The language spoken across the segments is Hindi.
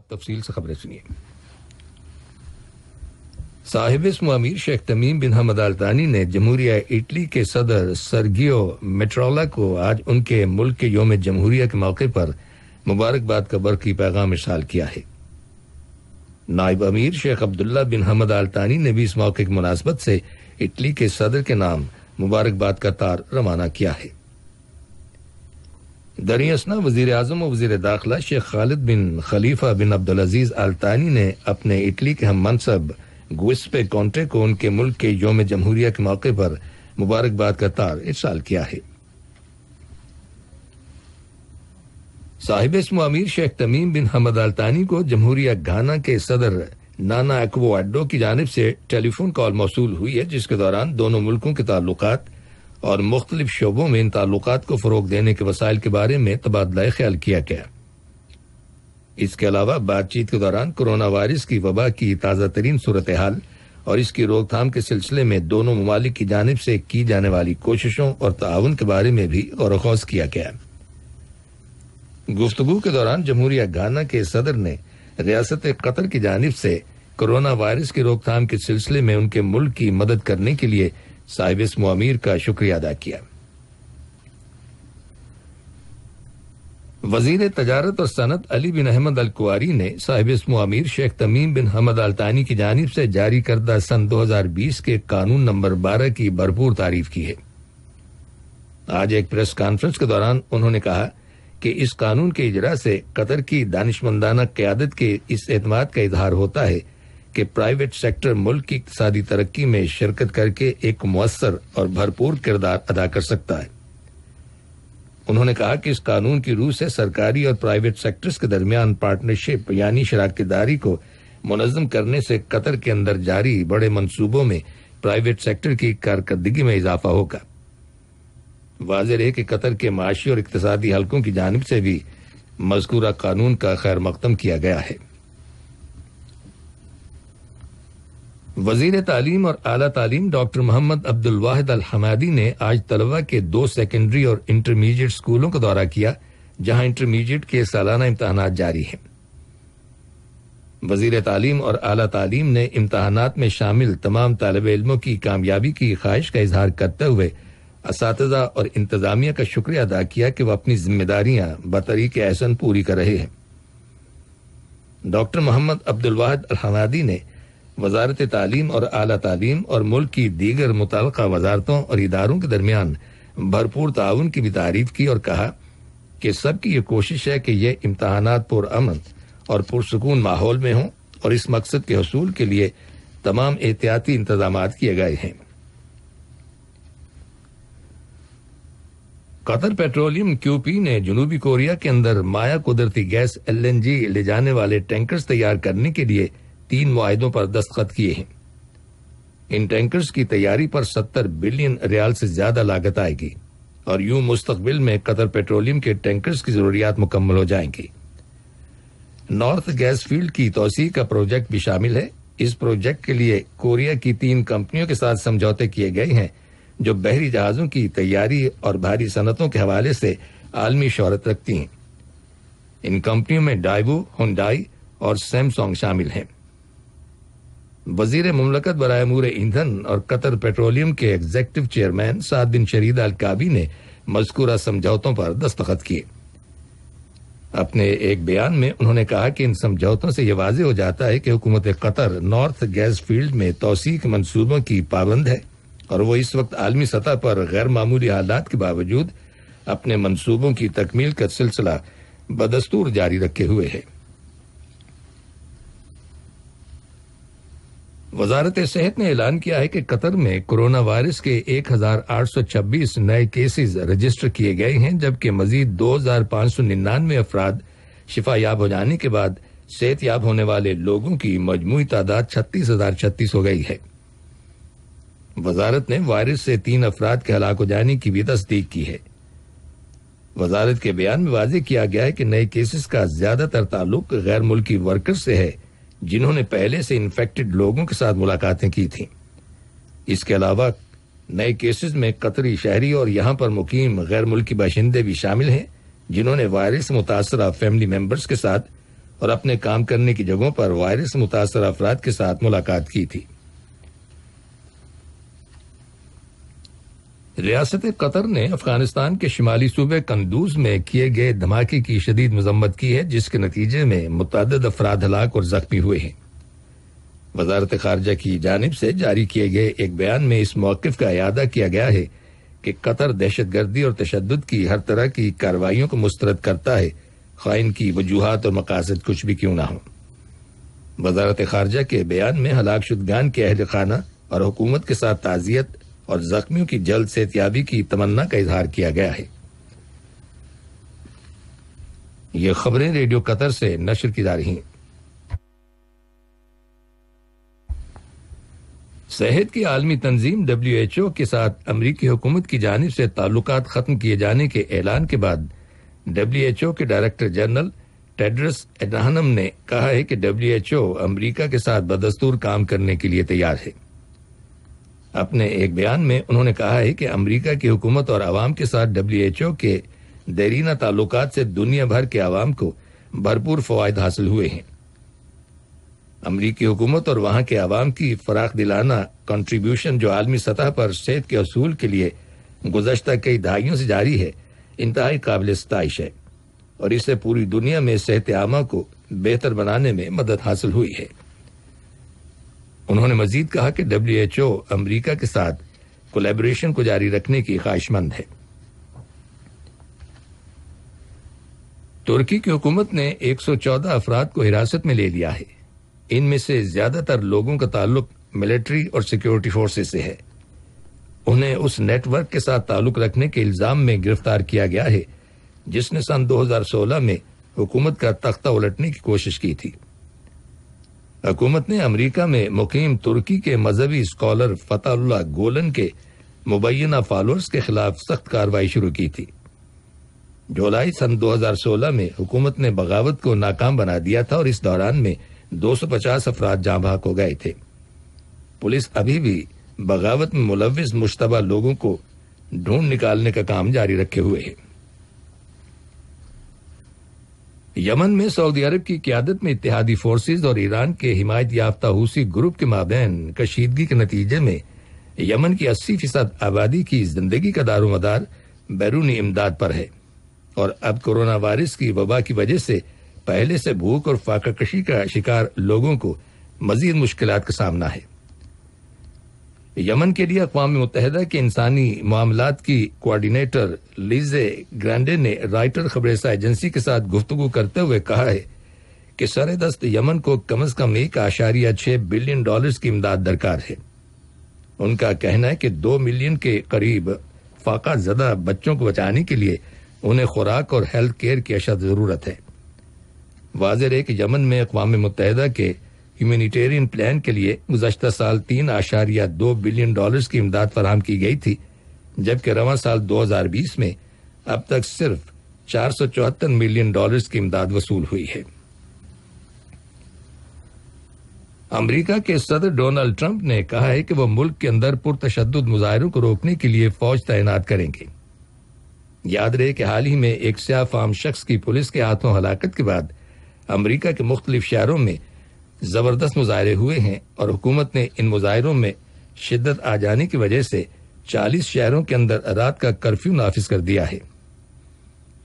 अब तफसील से खबरें सुनिए साहिब इसम अमीर शेख तमीम बिन हमद अलतानी ने जमहूरिया इटली के सदर सरगियो मेट्रोला को आज उनके मुल्क के योम जमहूरिया के मौके पर मुबारकबाद का बरकी पैगाम इशाल किया है नायब अमीर शेख अब्दुल्ला बिन हमद अलतानी ने भी इस मौके की मुनासबत से इटली के सदर के नाम मुबारकबाद का तार रवाना किया है दरियस असना वजीर अजम और वजीर दाखिला शेख खालिद बिन खलीफा बिन अब्दुलजीज़ अल्तानी ने अपने इटली के हम मनसब गुस्पे कॉन्टे को उनके मुल्क के योम जमहूरिया के मौके पर मुबारकबाद का तार इसल किया है साहिब इसम अमीर शेख तमीम बिन हमद अल्तानी को जमहूरिया घाना के सदर नाना एक्वो अड्डो की जानब से टेलीफोन कॉल मौसू हुई है जिसके दौरान दोनों मुल्कों के ताल्लुकात और मुख्तलि शोबों में इन ताल्लुक को फ़रोग देने के वसाइल के बारे में तबादला ख्याल किया गया इसके अलावा बातचीत के दौरान कोरोना वायरस की वबा की ताज़ा तरीन सूरत हाल और इसकी रोकथाम के सिलसिले में दोनों ममालिक की जानब से की जाने वाली कोशिशों और ताउन के बारे में भी गौर खौज किया गया गुफ्तगु के दौरान जमहूरिया गाना के सदर ने रियासत कतर की जानब से कोरोना वायरस की रोकथाम के सिलसिले में उनके मुल्क की मदद करने के लिए साहिब इस मुमीर का शुक्रिया अदा किया वजीर तजारत और सनत अली बिन अहमद अल कुआरी ने साहिब इसमो अमीर शेख तमीम बिन हमद अलतानी की जानब से जारी करदा सन 2020 के कानून नंबर 12 की भरपूर तारीफ की है आज एक प्रेस कॉन्फ्रेंस के दौरान उन्होंने कहा कि इस कानून के इजरा से कतर की दानिशमंदाना क्यादत के इस एतमाद का इजहार होता है कि प्राइवेट सेक्टर मुल्क की इकतदी तरक्की में शिरकत करके एक मवसर और भरपूर किरदार अदा कर सकता है उन्होंने कहा कि इस कानून की रूह से सरकारी और प्राइवेट सेक्टर्स के दरमियान पार्टनरशिप यानी शराकतदारी को मुनजम करने से कतर के अंदर जारी बड़े मंसूबों में प्राइवेट सेक्टर की कारकर्दगी में इजाफा होगा वाज रहे कि कतर के माशी और इकतदी हल्कों की जानब से भी मजकूरा कानून का खैर मकदम किया गया है वजीर तालीम और आला तालीम doctor Mohammed Abdul Wahid Al Hamadi ने आज तलबा के दो सेकेंडरी और इंटरमीडिएट स्कूलों का दौरा किया जहां इंटरमीडिएट के सालाना इम्तहान जारी हैं वजीर तालीम और आला तालीम ने इम्तहान में शामिल तमाम तालब इलमों की कामयाबी की ख्वाहिश का इजहार करते हुए इस और इंतजामिया का शुक्रिया अदा किया कि वह अपनी जिम्मेदारियां बतरीक एहसन पूरी कर रहे हैं डॉक्टर मोहम्मद अब्दुल अलहमादी ने वजारत तालीम और अली तालीम और मुल्क की दीगर मुतल वजारतों और इदारों के दरमियान भरपूर ताउन की भी तारीफ की और कहा कि सबकी ये कोशिश है कि यह इम्तहान पुरअमन और पुरसकून माहौल में हों और इस मकसद के हसूल के लिए तमाम एहतियाती इंतजाम किए गए हैं कतर पेट्रोलियम क्यूपी ने जनूबी कोरिया के अंदर माया कुदरती गैस एलएनजी ले जाने वाले टैंकर्स तैयार करने के लिए तीन माहों पर दस्तखत किए हैं इन टैंकर्स की तैयारी पर 70 बिलियन रियाल से ज्यादा लागत आएगी और यूं मुस्तकबिल में कतर पेट्रोलियम के टैंकर्स की जरूरियात मुकम्मल हो जाएंगी नॉर्थ गैस फील्ड की तोसी का प्रोजेक्ट भी शामिल है इस प्रोजेक्ट के लिए कोरिया की तीन कंपनियों के साथ समझौते किए गए हैं जो बहरी जहाजों की तैयारी और भारी सनतों के हवाले से आलमी शहरत रखती हैं इन कंपनियों में डाइवू हुंडाई और सैमसंग शामिल हैं वजीर ममलकत बरए अमूर ईंधन और कतर पेट्रोलियम के executive chairman Saad bin Sherida Al Kaabi ने मजकूरा समझौतों पर दस्तखत किए अपने एक बयान में उन्होंने कहा कि इन समझौतों से यह वाज हो जाता है कि हुकूमत कतर नॉर्थ गैस फील्ड में तोसीक मनसूबों की पाबंद है और वो इस वक्त आलमी सतह पर गैर मामूली हालात के बावजूद अपने मनसूबों की तकमील का सिलसिला बदस्तूर जारी रखे हुए है वजारत सेहत ने ऐलान किया है कि कतर में कोरोना वायरस के 1826 नए केसेस रजिस्टर किए गए हैं जबकि मजीद 2599 अफराद शिफा याब हो जाने के बाद सेहत याब होने वाले लोगों की मजमू तादाद छत्तीस हजार छत्तीस हो गई है वजारत ने वायरस से तीन अफराद के हलाक हो जाने की भी तस्दीक की है वजारत के बयान में वाजे किया गया है कि नए केसेस का ज्यादातर ताल्लुक गैर मुल्की वर्कर्स से है जिन्होंने पहले से इन्फेक्टेड लोगों के साथ मुलाकातें की थीं इसके अलावा नए केसेस में कतरी शहरी और यहाँ पर मुकीम गैर मुल्की बाशिंदे भी शामिल हैं जिन्होंने वायरस मुतासर फैमिली मेम्बर्स के साथ और अपने काम करने की जगहों पर वायरस मुतासर अफराद के साथ मुलाकात की थी रियासत कतर ने अफगानिस्तान के शिमाली सूबे कंदूज में किए गए धमाके की शदीद मजम्मत की है जिसके नतीजे में मुतद अफराद हलाक और जख्मी हुए हैं वजारत खारजा की जानब से जारी किए गए एक बयान में इस मौकफ का अदा किया गया है कि कतर दहशत गर्दी और तशद की हर तरह की कार्रवाई को मुस्तरद करता है खाइन की वजूहत और मकासद कुछ भी क्यों ना हो वजारत खारजा के बयान में हलाक शुदगान के अहल खाना और हुकूमत के साथ ताज़ियत और जख्मियों की जल्द से की तमन्ना का इजहार किया गया है ये खबरें रेडियो कतर से नशर की जा रही हैं सेहत की आलमी तंजीम डब्ल्यू एच ओ के साथ अमरीकी हुकूमत की जानब से ताल्लुक ख़त्म किए जाने के ऐलान के बाद डब्ल्यू एच ओ के डायरेक्टर जनरल टेड्रस एडहनम ने कहा है कि डब्ल्यू एच ओ अमरीका के साथ बदस्तूर काम करने के लिए तैयार है अपने एक बयान में उन्होंने कहा है कि अमेरिका की हुकूमत और आवाम के साथ डब्ल्यू एच ओ के देरीना ताल्लुक से दुनिया भर के आवाम को भरपूर फवायद हासिल हुए हैं अमरीकी हुकूमत और वहां के आवाम की फराख दिलाना कंट्रीब्यूशन जो आलमी सतह पर सेहत के असूल के लिए गुजशत कई दहाइयों से जारी है इंतहाई काबिल सतश है और इससे पूरी दुनिया में सेहत आमा को बेहतर बनाने में मदद हासिल हुई है उन्होंने मजीद कहा कि डब्ल्यू एच ओ अमरीका के साथ कोलेबोरेशन को जारी रखने की ख्वाहिशमंद है तुर्की की हुकूमत ने 114 अफराद को हिरासत में ले लिया है इनमें से ज्यादातर लोगों का ताल्लुक मिलिट्री और सिक्योरिटी फोर्सेस से है उन्हें उस नेटवर्क के साथ ताल्लुक रखने के इल्जाम में गिरफ्तार किया गया है जिसने सन 2016 में हुकूमत का तख्ता उलटने की कोशिश की थी हुकूमत ने अमरीका में मुकीम तुर्की के मजहबी स्कॉलर फताहुल्ला गोलन के मुबैना फॉलोअर्स के खिलाफ सख्त कार्रवाई शुरू की थी जुलाई सन 2016 में हुकूमत ने बगावत को नाकाम बना दिया था और इस दौरान में 250 अफराद जहां भाग हो गए थे पुलिस अभी भी बगावत में मुलविस मुश्तबा लोगों को ढूंढ निकालने का काम जारी रखे हुए है यमन में सऊदी अरब की क्यादत में इतिहादी फोर्सेज और ईरान के हिमायत याफ्ता हूसी ग्रुप के माबेन कशीदगी के नतीजे में यमन की अस्सी फीसद आबादी की जिंदगी का दारोमदार बैरूनी इमदाद पर है और अब कोरोना वायरस की वबा की वजह से पहले से भूख और फाका कशी का शिकार लोगों को मजीद मुश्किल का सामना है यमन के लिए अकवा मुतहदा के इंसानी मामला की कोऑर्डिनेटर लीजे ग्रांडे ने राइटर खबरेसा एजेंसी के साथ गुफ्तु करते हुए कहा है कि सरदस्त यमन को कम अज कम एक आशारिया छह बिलियन डॉलर की इमदाद दरकार है उनका कहना है कि दो मिलियन के करीब फाका जदा बच्चों को बचाने के लिए उन्हें खुराक और हेल्थ केयर की अशद जरूरत है वाजिर है कि यमन में अकवा मुतहदा के ह्यूमैनिटेरियन प्लान के लिए गुजशत साल तीन आशारिया दो बिलियन डॉलर्स की इमदाद फराम की गई थी जबकि रवा साल 2020 में अब तक सिर्फ चार सौ चौहत्तर मिलियन डॉलर्स की इमदाद वसूल हुई है अमरीका के सदर डोनाल्ड ट्रंप ने कहा है कि वह मुल्क के अंदर पुरतशद मुजाहरों को रोकने के लिए फौज तैनात करेंगे याद रहे कि हाल ही में एक स्याह आम शख्स की पुलिस के हाथों हलाकत के बाद अमरीका के मुख्तलिफ शहरों में जबरदस्त मुजाहरे हुए हैं और हुकूमत ने इन मुजाहरों में शिद्दत आ जाने की वजह से चालीस शहरों के अंदर रात का कर्फ्यू नाफिज कर दिया है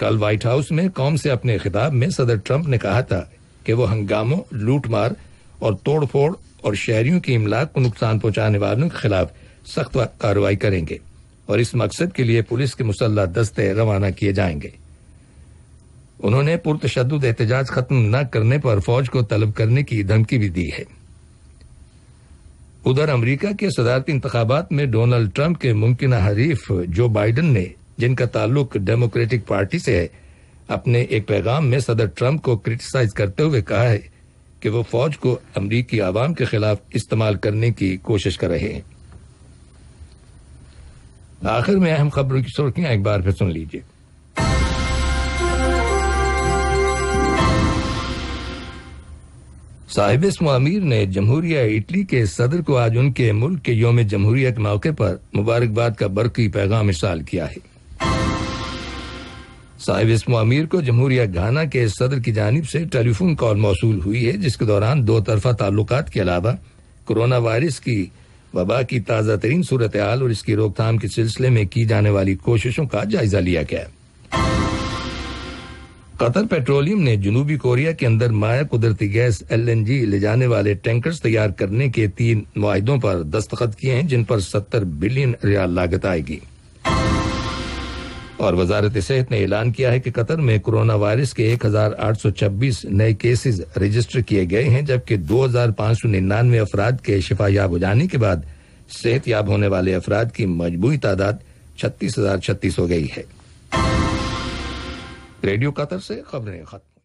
कल व्हाइट हाउस में कौम से अपने खिताब में सदर ट्रंप ने कहा था कि वो हंगामों लूटमार और तोड़फोड़ और शहरियों की इमलाक को नुकसान पहुंचाने वालों के खिलाफ सख्त कार्रवाई करेंगे और इस मकसद के लिए पुलिस के मुसल्ला दस्ते रवाना किए जाएंगे उन्होंने पुरतशद एहतजाज खत्म न करने पर फौज को तलब करने की धमकी भी दी है उधर अमरीका के सदारती इंतबात में डोनाल्ड ट्रंप के मुमकिन हरीफ जो बाइडन ने जिनका ताल्लुक डेमोक्रेटिक पार्टी से है अपने एक पैगाम में सदर ट्रंप को क्रिटिसाइज करते हुए कहा है कि वो फौज को अमरीकी आवाम के खिलाफ इस्तेमाल करने की कोशिश कर रहे हैं आखिर में अहम खबरों की सुर्खियां एक बार फिर सुन लीजिए साहिब इसम अमीर ने जमहूरिया इटली के सदर को आज उनके मुल्क के योम जमहूरिया के मौके पर मुबारकबाद का बरकी पैगाम इशाल किया है साहिब इसम अमीर को जमहूरिया घाना के सदर की जानब से टेलीफोन कॉल मौसू हुई है जिसके दौरान दो तरफा ताल्लुक के अलावा कोरोना वायरस की वबा की ताज़ा तरीन सूरत हाल और इसकी रोकथाम के सिलसिले में की जाने वाली कोशिशों का जायजा लिया गया कतर पेट्रोलियम ने जुनूबी कोरिया के अंदर माया कुदरती गैस जी ले जाने वाले टैंकर्स तैयार करने के तीन माहों पर दस्तखत किए हैं जिन पर सत्तर बिलियन रियाल लागत आएगी और वजारत सेहत ने ऐलान किया है कि कतर में कोरोना वायरस के 1826 नए केसेस रजिस्टर किए गए हैं जबकि 2599 अफराद के शिफा याब हो जाने के बाद सेहत याब होने वाले अफराद की मजबूत तादाद छत्तीस हजार छत्तीस हो गई है रेडियो कतर से खबरें खत्म